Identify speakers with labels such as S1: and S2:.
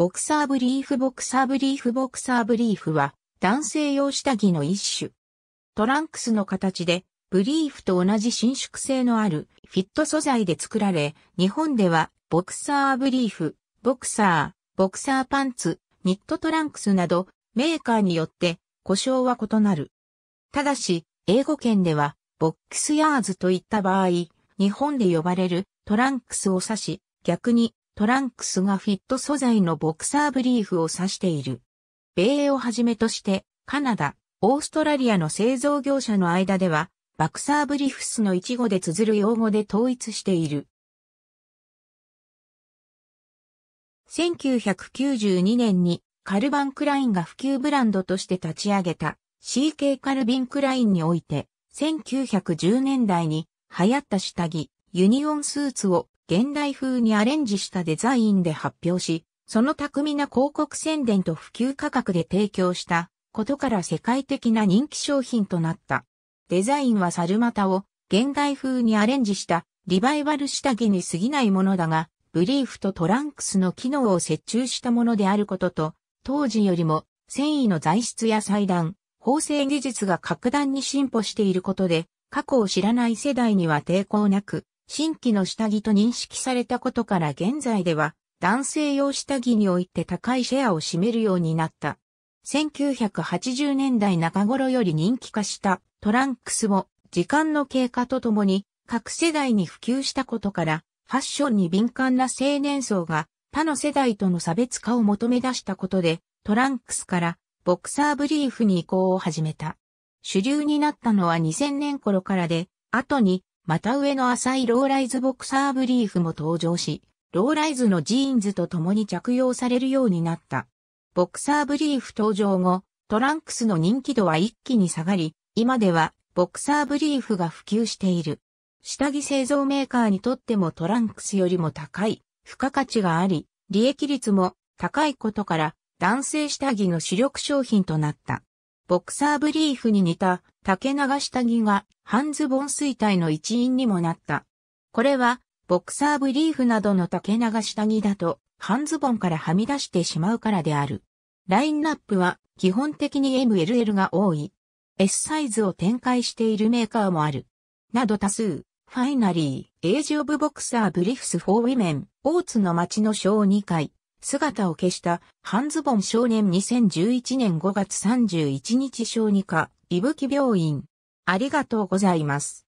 S1: ボクサーブリーフボクサーブリーフボクサーブリーフは男性用下着の一種。トランクスの形でブリーフと同じ伸縮性のあるフィット素材で作られ、日本ではボクサーブリーフ、ボクサー、ボクサーパンツ、ニットトランクスなどメーカーによって故障は異なる。ただし、英語圏ではボックスヤーズといった場合、日本で呼ばれるトランクスを指し、逆にトランクスがフィット素材のボクサーブリーフを指している。米英をはじめとして、カナダ、オーストラリアの製造業者の間では、バクサーブリーフスの一語で綴る用語で統一している。1992年にカルバン・クラインが普及ブランドとして立ち上げた CK カルビン・クラインにおいて1910年代に流行った下着ユニオンスーツを現代風にアレンジしたデザインで発表し、その巧みな広告宣伝と普及価格で提供したことから世界的な人気商品となった。デザインはサルマタを現代風にアレンジしたリバイバル下着に過ぎないものだが、ブリーフとトランクスの機能を折衷したものであることと、当時よりも繊維の材質や裁断、縫製技術が格段に進歩していることで、過去を知らない世代には抵抗なく、新規の下着と認識されたことから現在では男性用下着において高いシェアを占めるようになった。1980年代中頃より人気化したトランクスも時間の経過とともに各世代に普及したことからファッションに敏感な青年層が他の世代との差別化を求め出したことでトランクスからボクサーブリーフに移行を始めた。主流になったのは2000年頃からで、後にまた上の浅いローライズボクサーブリーフも登場し、ローライズのジーンズと共に着用されるようになった。ボクサーブリーフ登場後、トランクスの人気度は一気に下がり、今ではボクサーブリーフが普及している。下着製造メーカーにとってもトランクスよりも高い、付加価値があり、利益率も高いことから、男性下着の主力商品となった。ボクサーブリーフに似た竹長下着が半ズボン衰退の一因にもなった。これは、ボクサーブリーフなどの竹長下着だと、半ズボンからはみ出してしまうからである。ラインナップは基本的に MLL が多い。S サイズを展開しているメーカーもある。など多数、ファイナリー、エイジオブボクサーブリフスフォーウィメン、大津の町の小2階、姿を消した半ズボン少年2011年5月31日小児科、伊吹病院。ありがとうございます。